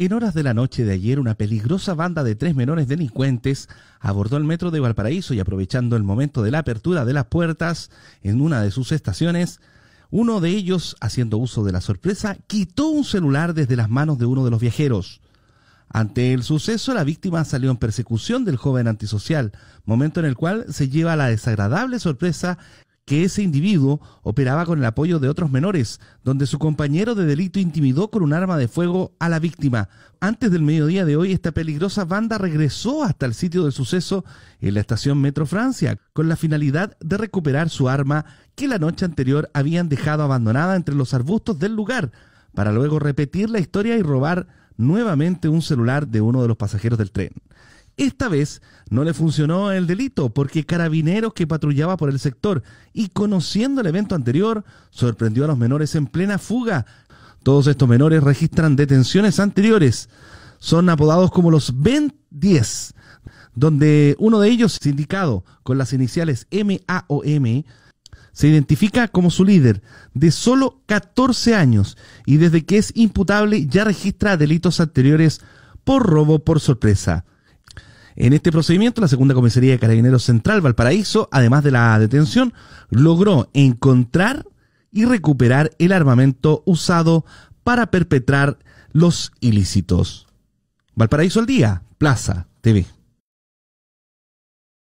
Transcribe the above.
En horas de la noche de ayer, una peligrosa banda de tres menores delincuentes abordó el metro de Valparaíso y aprovechando el momento de la apertura de las puertas en una de sus estaciones, uno de ellos, haciendo uso de la sorpresa, quitó un celular desde las manos de uno de los viajeros. Ante el suceso, la víctima salió en persecución del joven antisocial, momento en el cual se lleva la desagradable sorpresa que ese individuo operaba con el apoyo de otros menores, donde su compañero de delito intimidó con un arma de fuego a la víctima. Antes del mediodía de hoy, esta peligrosa banda regresó hasta el sitio del suceso en la estación Metro Francia, con la finalidad de recuperar su arma que la noche anterior habían dejado abandonada entre los arbustos del lugar, para luego repetir la historia y robar nuevamente un celular de uno de los pasajeros del tren. Esta vez no le funcionó el delito porque carabineros que patrullaba por el sector y conociendo el evento anterior sorprendió a los menores en plena fuga. Todos estos menores registran detenciones anteriores. Son apodados como los Ben 10, donde uno de ellos, sindicado con las iniciales MAOM, se identifica como su líder de solo 14 años y desde que es imputable ya registra delitos anteriores por robo por sorpresa. En este procedimiento, la segunda comisaría de Carabineros Central Valparaíso, además de la detención, logró encontrar y recuperar el armamento usado para perpetrar los ilícitos. Valparaíso al día, Plaza TV.